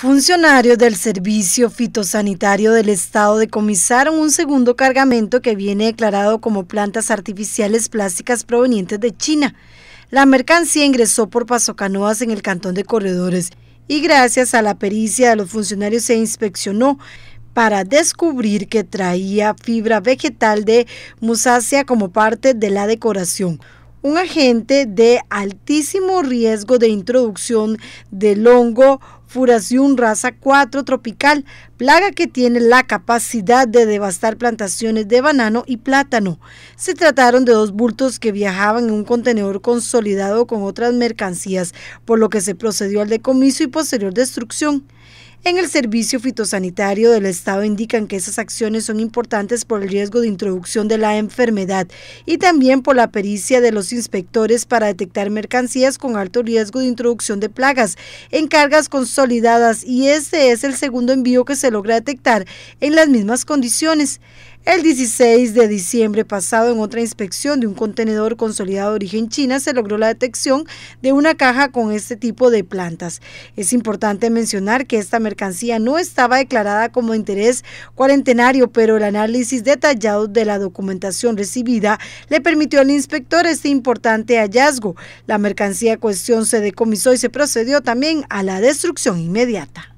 Funcionarios del Servicio Fitosanitario del Estado decomisaron un segundo cargamento que viene declarado como plantas artificiales plásticas provenientes de China. La mercancía ingresó por Paso Canoas en el Cantón de Corredores y gracias a la pericia de los funcionarios se inspeccionó para descubrir que traía fibra vegetal de musácea como parte de la decoración un agente de altísimo riesgo de introducción del hongo furación raza 4 tropical, plaga que tiene la capacidad de devastar plantaciones de banano y plátano. Se trataron de dos bultos que viajaban en un contenedor consolidado con otras mercancías, por lo que se procedió al decomiso y posterior destrucción. En el Servicio Fitosanitario del Estado indican que esas acciones son importantes por el riesgo de introducción de la enfermedad y también por la pericia de los inspectores para detectar mercancías con alto riesgo de introducción de plagas en cargas consolidadas y este es el segundo envío que se logra detectar en las mismas condiciones. El 16 de diciembre pasado, en otra inspección de un contenedor consolidado de origen china, se logró la detección de una caja con este tipo de plantas. Es importante mencionar que esta mercancía no estaba declarada como interés cuarentenario, pero el análisis detallado de la documentación recibida le permitió al inspector este importante hallazgo. La mercancía en cuestión se decomisó y se procedió también a la destrucción inmediata.